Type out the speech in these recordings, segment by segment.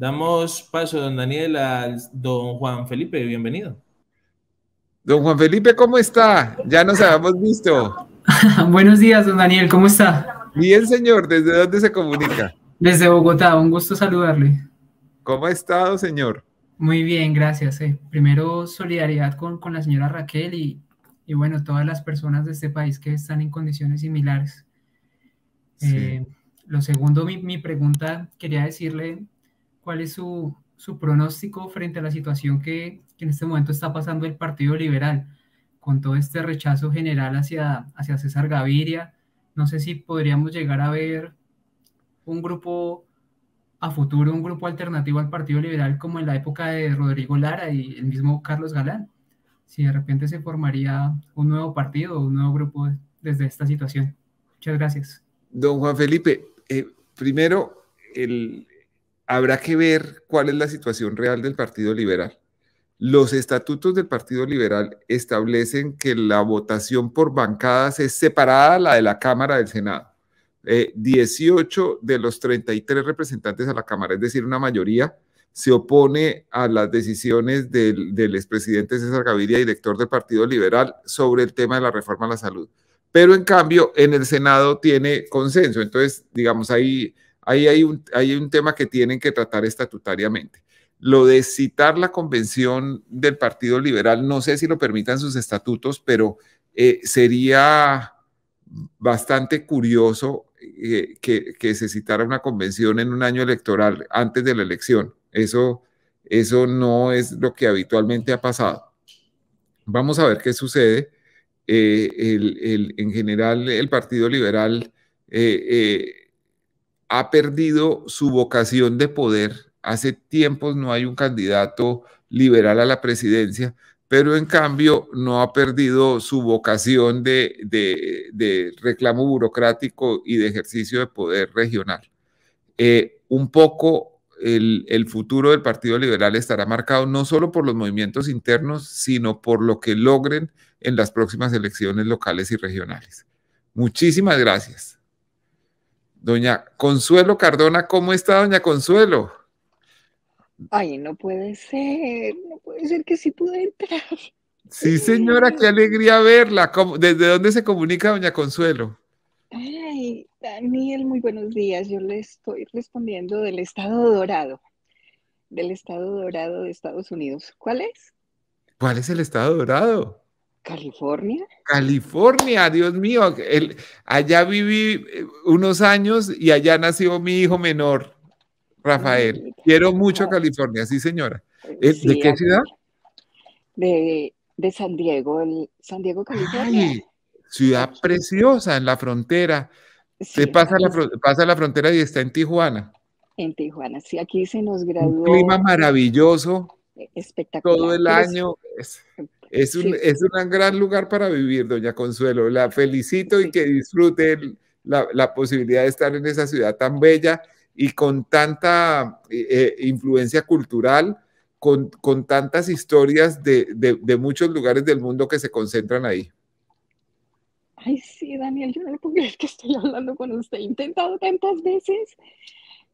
Damos paso, don Daniel, al don Juan Felipe, bienvenido. Don Juan Felipe, ¿cómo está? Ya nos habíamos visto. Buenos días, don Daniel, ¿cómo está? Bien, señor, ¿desde dónde se comunica? Desde Bogotá, un gusto saludarle. ¿Cómo ha estado, señor? Muy bien, gracias. Eh. Primero, solidaridad con, la señora Raquel y, bueno, todas las personas de este país que están en condiciones similares. Eh, lo segundo, mi, mi, pregunta, quería decirle cuál es su, su pronóstico frente a la situación que, en este momento está pasando el Partido Liberal, con todo este rechazo general hacia, hacia César Gaviria. No sé si podríamos llegar a ver un grupo a futuro, un grupo alternativo al Partido Liberal como en la época de Rodrigo Lara y el mismo Carlos Galán, si de repente se formaría un nuevo partido, un nuevo grupo desde esta situación. Muchas gracias. Don Juan Felipe, eh, primero, el, habrá que ver cuál es la situación real del Partido Liberal. Los estatutos del Partido Liberal establecen que la votación por bancadas es separada a la de la Cámara del Senado. Eh, 18 de los 33 representantes a la Cámara, es decir, una mayoría, se opone a las decisiones del, del expresidente César Gaviria, director del Partido Liberal, sobre el tema de la reforma a la salud. Pero en cambio, en el Senado tiene consenso. Entonces, digamos, ahí Ahí hay un, hay un tema que tienen que tratar estatutariamente. Lo de citar la convención del Partido Liberal, no sé si lo permitan sus estatutos, pero eh, sería bastante curioso eh, que, se citara una convención en un año electoral antes de la elección. Eso, eso no es lo que habitualmente ha pasado. Vamos a ver qué sucede. Eh, en general, el Partido Liberal ha perdido su vocación de poder. Hace tiempos no hay un candidato liberal a la presidencia, pero en cambio no ha perdido su vocación de, reclamo burocrático y de ejercicio de poder regional. Eh, un poco el, el, futuro del Partido Liberal estará marcado no solo por los movimientos internos, sino por lo que logren en las próximas elecciones locales y regionales. Muchísimas gracias. Doña Consuelo Cardona, ¿cómo está Doña Consuelo? Ay, no puede ser, no puede ser que sí pude entrar. Sí, señora, qué alegría verla. ¿Desde dónde se comunica Doña Consuelo? Ay, Daniel, muy buenos días. Yo le estoy respondiendo del Estado Dorado, del Estado Dorado de Estados Unidos. ¿Cuál es? ¿Cuál es el Estado Dorado? California. California, Dios mío. allá viví eh, unos años y allá nació mi hijo menor, Rafael. Quiero mucho California, sí señora. Eh, ¿De qué ciudad? De, San Diego, el San Diego, California. ciudad preciosa en la frontera. Se pasa la, pasa la frontera y está en Tijuana. En Tijuana, sí, aquí se nos graduó. clima maravilloso. E-, espectacular. Todo el año. Es, es un, gran lugar para vivir, doña Consuelo. La felicito y que disfrute la, la posibilidad de estar en esa ciudad tan bella y con tanta eh, eh, influencia cultural, con, tantas historias de, de, muchos lugares del mundo que se concentran ahí. Ay, sí, Daniel, yo no puedo creer que estoy hablando con usted. He intentado tantas veces.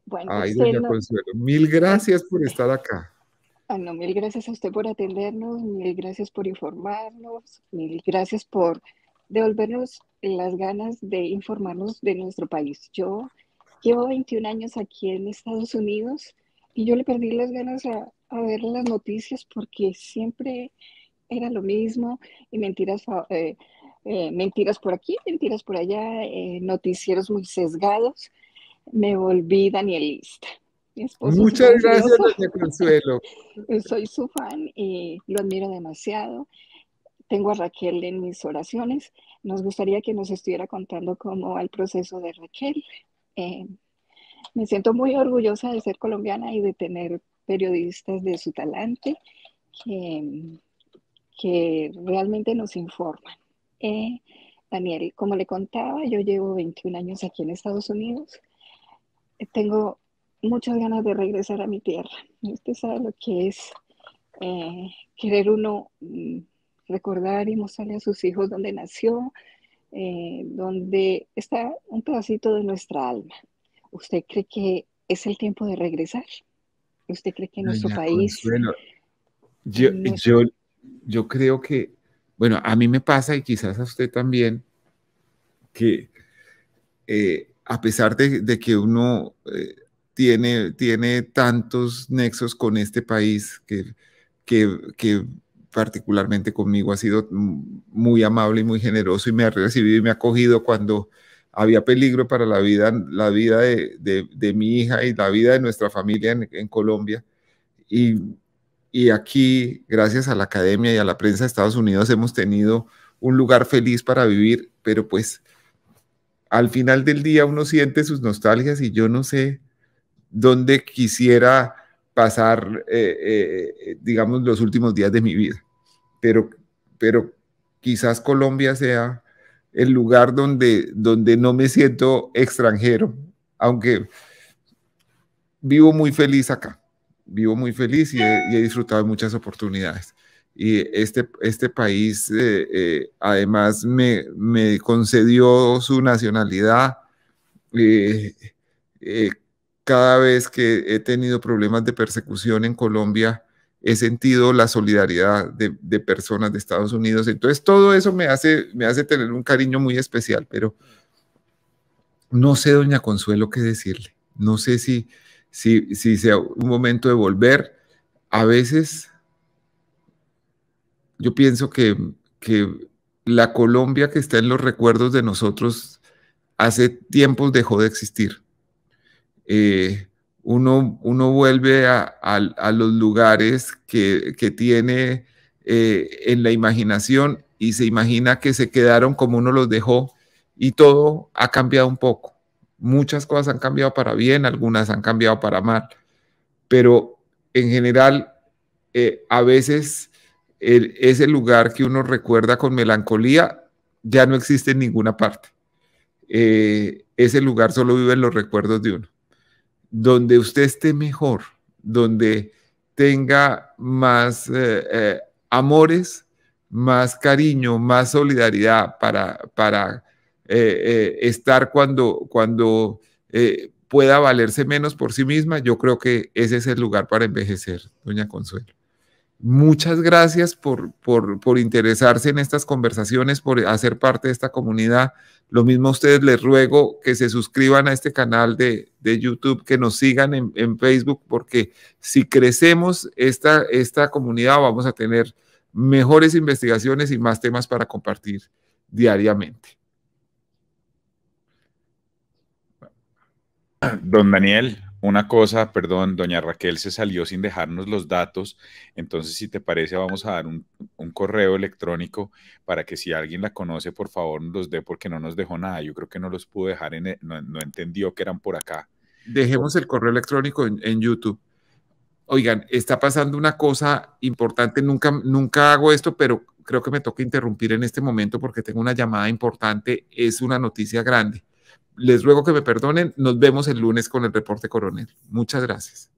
Bueno, Ay, doña Consuelo, mil gracias por estar acá. Ah, mil gracias a usted por atendernos, mil gracias por informarnos, mil gracias por devolvernos las ganas de informarnos de nuestro país. Yo llevo 21 años aquí en Estados Unidos y yo le perdí las ganas a, ver las noticias porque siempre era lo mismo y mentiras, eh, eh, mentiras por aquí, mentiras por allá, eh, noticieros muy sesgados. Me volví danielista. Muchas gracias, doña Consuelo. Eh, soy su fan y lo admiro demasiado. Tengo a Raquel en mis oraciones. Nos gustaría que nos estuviera contando cómo va el proceso de Raquel. Eh, me siento muy orgullosa de ser colombiana y de tener periodistas de su talante que, realmente nos informan. Eh, Daniel, como le contaba, yo llevo 21 años aquí en Estados Unidos. Tengo muchas ganas de regresar a mi tierra. Usted sabe lo que es eh, querer uno mm, recordar y mostrarle a sus hijos donde nació, donde eh, dónde está un pedacito de nuestra alma. ¿Usted cree que es el tiempo de regresar? ¿Usted cree que nuestro país... yo, creo que, bueno, a mí me pasa y quizás a usted también, que eh, a pesar de, que uno tiene, tiene tantos nexos con este país que, que, particularmente conmigo ha sido muy amable y muy generoso y me ha recibido y me ha acogido cuando había peligro para la vida, la vida de, de, mi hija y la vida de nuestra familia en, en Colombia. Y, y, aquí, gracias a la academia y a la prensa de Estados Unidos, hemos tenido un lugar feliz para vivir, pero pues al final del día uno siente sus nostalgias y yo no sé donde quisiera pasar, eh, eh, eh, digamos, los últimos días de mi vida. Pero, pero quizás Colombia sea el lugar donde, donde no me siento extranjero, aunque vivo muy feliz acá, vivo muy feliz y he, disfrutado de muchas oportunidades. Y este, este país además me, concedió su nacionalidad cada vez que he tenido problemas de persecución en Colombia, he sentido la solidaridad de, personas de Estados Unidos. Entonces, todo eso me hace, me hace tener un cariño muy especial, pero no sé, doña Consuelo, qué decirle. No sé si, sea un momento de volver. A veces, yo pienso que, que la Colombia que está en los recuerdos de nosotros hace tiempos dejó de existir eh, uno, uno, vuelve a, los lugares que, tiene eh, en la imaginación y se imagina que se quedaron como uno los dejó y todo ha cambiado un poco. Muchas cosas han cambiado para bien, algunas han cambiado para mal, pero en general eh, a veces ese lugar que uno recuerda con melancolía ya no existe en ninguna parte. ese lugar solo vive en los recuerdos de uno donde usted esté mejor, donde tenga más eh, eh, amores, más cariño, más solidaridad para, para eh, estar cuando, cuando pueda valerse menos por sí misma, yo creo que ese es el lugar para envejecer, doña Consuelo. Muchas gracias por, interesarse en estas conversaciones, por hacer parte de esta comunidad. Lo mismo a ustedes les ruego que se suscriban a este canal de, YouTube, que nos sigan en, en, Facebook, porque si crecemos esta, esta comunidad vamos a tener mejores investigaciones y más temas para compartir diariamente. Don Daniel, una cosa, perdón, doña Raquel se salió sin dejarnos los datos, entonces si te parece vamos a dar un, correo electrónico para que si alguien la conoce, por favor nos los dé porque no nos dejó nada. Yo creo que no los pudo dejar, en, no, entendió que eran por acá. Dejemos el correo electrónico en, YouTube. Oigan, está pasando una cosa importante, nunca, nunca hago esto, pero creo que me toca interrumpir en este momento porque tengo una llamada importante, es una noticia grande les ruego que me perdonen. Nos vemos el lunes con el reporte coronel. Muchas gracias.